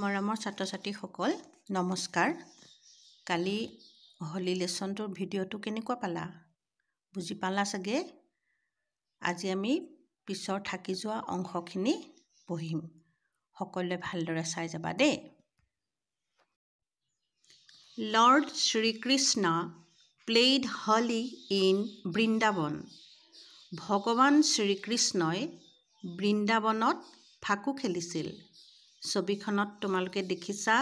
মৰমৰ ছাত্ৰ ছাত্ৰীসকল নমস্কাৰ কালি হলি লেচনটোৰ ভিডিঅ'টো কেনেকুৱা পালা বুজি পালা চাগে আজি আমি পিছৰ থাকি যোৱা অংশখিনি পঢ়িম সকলোৱে ভালদৰে চাই যাবা the Lord Shrikrishna played Holi in Vrindavan ভগৱান শ্ৰীকৃষ্ণই বৃন্দাবনত ফাকু খেলিছিল ছবিখনত তোমালোকে দেখিছা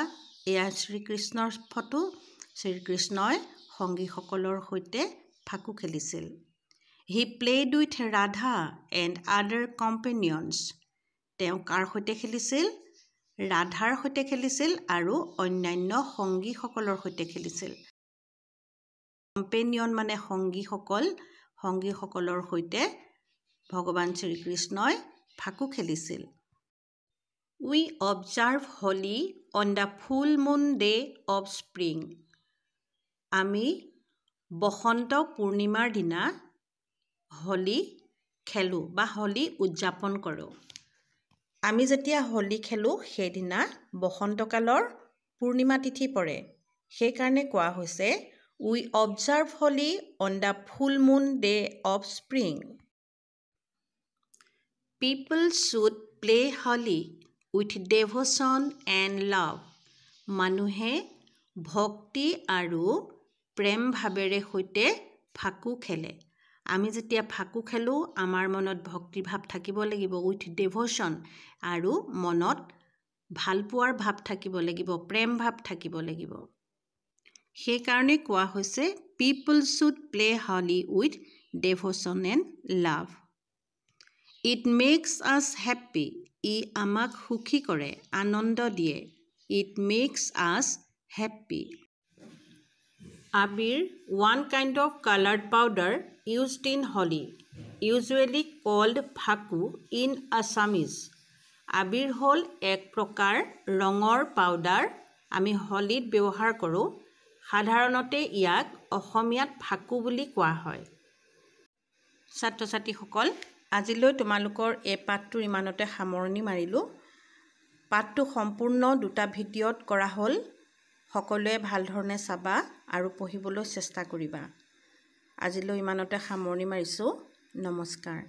এয়া শ্ৰীকৃষ্ণৰ ফটো শ্ৰীকৃষ্ণই সংগীসকলৰ সৈতে ফাকু খেলিছিল he played with Radha and other companions তেওঁ কাৰ সৈতে খেলিছিল ৰাধাৰ সৈতে খেলিছিল আৰু অন্যান্য সংগীসকলৰ সৈতে খেলিছিল কম্পেনিয়ন মানে সংগীসকল সংগীসকলৰ সৈতে ভগৱান শ্ৰীকৃষ্ণই ফাকু খেলিছিল we observe Holi on the full moon day of spring আমি বসন্ত পূৰ্ণিমাৰ দিনা হলি খেলোঁ বা হলি উদযাপন কৰোঁ আমি যেতিয়া হলি খেলোঁ সেইদিনা বসন্তকালৰ পূৰ্ণিমা তিথি পৰে সেইকাৰণে কোৱা হৈছে we observe Holi on the full moon day of spring people should play Holi with devotion and love মানুহে ভক্তি আৰু প্ৰেম ভাৱেৰে সৈতে ফাকু খেলে আমি যেতিয়া ফাকু খেলোঁ আমাৰ মনত ভক্তিভাৱ থাকিব লাগিব উইথ ডেভশ্যন আৰু মনত ভালপোৱাৰ ভাৱ থাকিব লাগিব প্ৰেম ভাৱ থাকিব লাগিব সেইকাৰণে কোৱা হৈছে people should play Holi with devotion and love it makes us happy ই আমাক সুখী কৰে আনন্দ দিয়ে it makes us happy abir one kind of coloured powder used in Holi usually called phaku in Assamese আবিৰ হ'ল এক প্ৰকাৰ ৰঙৰ পাউডাৰ আমি হলিত ব্যৱহাৰ কৰোঁ সাধাৰণতে ইয়াক অসমীয়াত ফাকু বুলি কোৱা হয় ছাত্ৰ ছাত্ৰীসকল আজিলৈ তোমালোকৰ এই পাঠটোৰ ইমানতে সামৰণি মাৰিলোঁ পাঠটো সম্পূৰ্ণ দুটা ভিডিঅ'ত কৰা হ'ল সকলোৱে ভাল ধৰণে চাবা আৰু পঢ়িবলৈ চেষ্টা কৰিবা আজিলৈ ইমানতে সামৰণি মাৰিছোঁ নমস্কাৰ